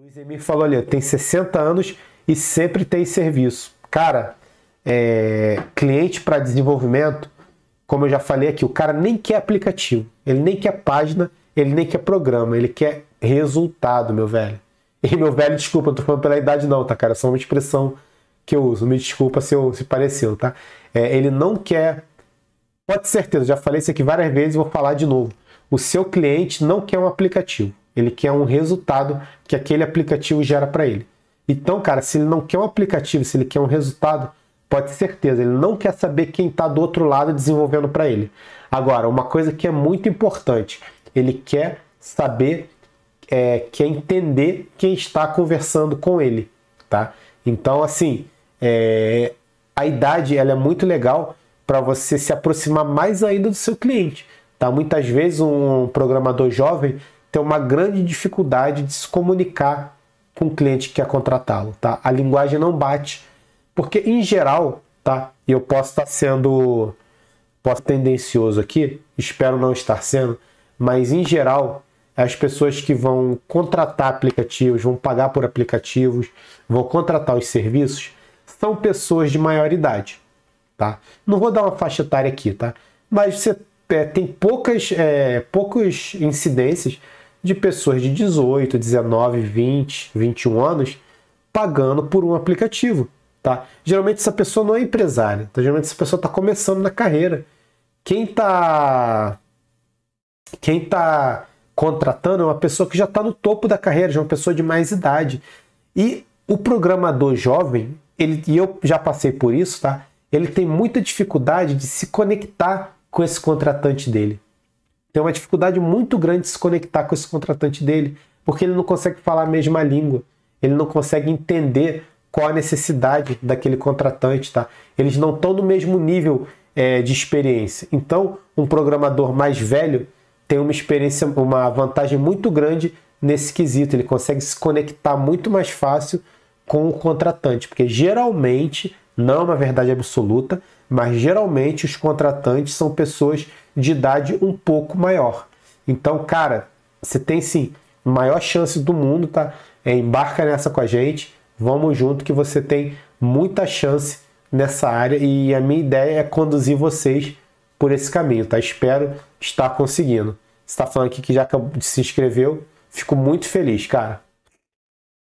Luiz Emílio falou ali, tem 60 anos e sempre tem serviço. Cara, é, cliente para desenvolvimento, como eu já falei aqui, o cara nem quer aplicativo, ele nem quer página, ele nem quer programa, ele quer resultado, meu velho. E meu velho, desculpa, eu tô falando pela idade não, tá, cara? É só uma expressão que eu uso. Me desculpa se, eu, se pareceu, tá? É, ele não quer. Pode ter certeza, já falei isso aqui várias vezes e vou falar de novo. O seu cliente não quer um aplicativo. Ele quer um resultado que aquele aplicativo gera para ele. Então, cara, se ele não quer um aplicativo, se ele quer um resultado, pode ter certeza, ele não quer saber quem está do outro lado desenvolvendo para ele. Agora, uma coisa que é muito importante, ele quer saber, é, quer entender quem está conversando com ele, tá? Então, assim, é, a idade ela é muito legal para você se aproximar mais ainda do seu cliente, tá? Muitas vezes um programador jovem tem uma grande dificuldade de se comunicar com o cliente que quer contratá-lo, tá? A linguagem não bate, porque em geral, tá? E eu posso estar sendo posso tendencioso aqui, espero não estar sendo, mas em geral, as pessoas que vão contratar aplicativos, vão pagar por aplicativos, vão contratar os serviços, são pessoas de maior idade, tá? Não vou dar uma faixa etária aqui, tá? Mas você é, tem poucas, é, poucas incidências de pessoas de 18, 19, 20, 21 anos pagando por um aplicativo, tá? Geralmente essa pessoa não é empresária, então geralmente essa pessoa está começando na carreira. Quem está, quem tá contratando é uma pessoa que já está no topo da carreira, já é uma pessoa de mais idade. E o programador jovem, ele e eu já passei por isso, tá? Ele tem muita dificuldade de se conectar com esse contratante dele tem uma dificuldade muito grande de se conectar com esse contratante dele, porque ele não consegue falar a mesma língua, ele não consegue entender qual a necessidade daquele contratante, tá? Eles não estão no mesmo nível é, de experiência. Então, um programador mais velho tem uma experiência, uma vantagem muito grande nesse quesito. Ele consegue se conectar muito mais fácil com o contratante, porque geralmente, não é uma verdade absoluta, mas geralmente os contratantes são pessoas de idade um pouco maior. Então, cara, você tem sim maior chance do mundo, tá? É, embarca nessa com a gente, vamos junto que você tem muita chance nessa área e a minha ideia é conduzir vocês por esse caminho, tá? Espero estar conseguindo. está falando aqui que já se inscreveu, fico muito feliz, cara.